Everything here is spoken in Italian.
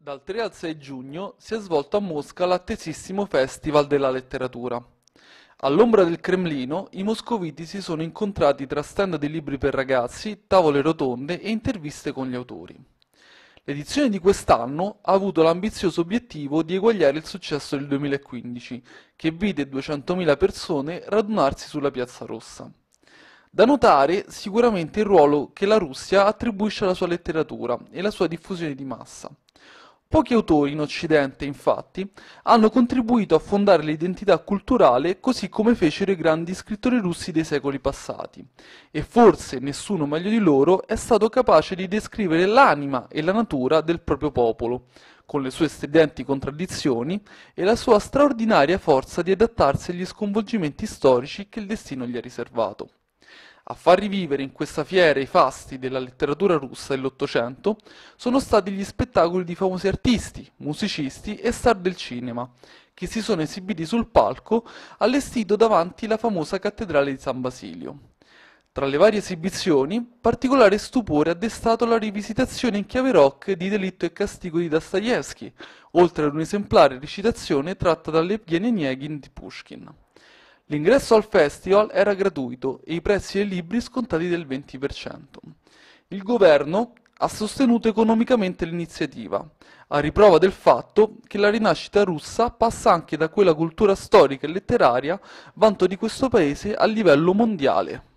Dal 3 al 6 giugno si è svolto a Mosca l'attesissimo Festival della Letteratura. All'ombra del Cremlino i moscoviti si sono incontrati tra stand di libri per ragazzi, tavole rotonde e interviste con gli autori. L'edizione di quest'anno ha avuto l'ambizioso obiettivo di eguagliare il successo del 2015, che vide 200.000 persone radunarsi sulla Piazza Rossa. Da notare sicuramente il ruolo che la Russia attribuisce alla sua letteratura e alla sua diffusione di massa. Pochi autori in Occidente, infatti, hanno contribuito a fondare l'identità culturale così come fecero i grandi scrittori russi dei secoli passati, e forse nessuno meglio di loro è stato capace di descrivere l'anima e la natura del proprio popolo, con le sue stridenti contraddizioni e la sua straordinaria forza di adattarsi agli sconvolgimenti storici che il destino gli ha riservato. A far rivivere in questa fiera i fasti della letteratura russa dell'Ottocento sono stati gli spettacoli di famosi artisti, musicisti e star del cinema, che si sono esibiti sul palco allestito davanti la famosa cattedrale di San Basilio. Tra le varie esibizioni, particolare stupore ha destato la rivisitazione in chiave rock di Delitto e Castigo di Dostoevsky, oltre ad un'esemplare recitazione tratta dalle piene nieghin di Pushkin. L'ingresso al festival era gratuito e i prezzi dei libri scontati del 20%. Il governo ha sostenuto economicamente l'iniziativa, a riprova del fatto che la rinascita russa passa anche da quella cultura storica e letteraria vanto di questo paese a livello mondiale.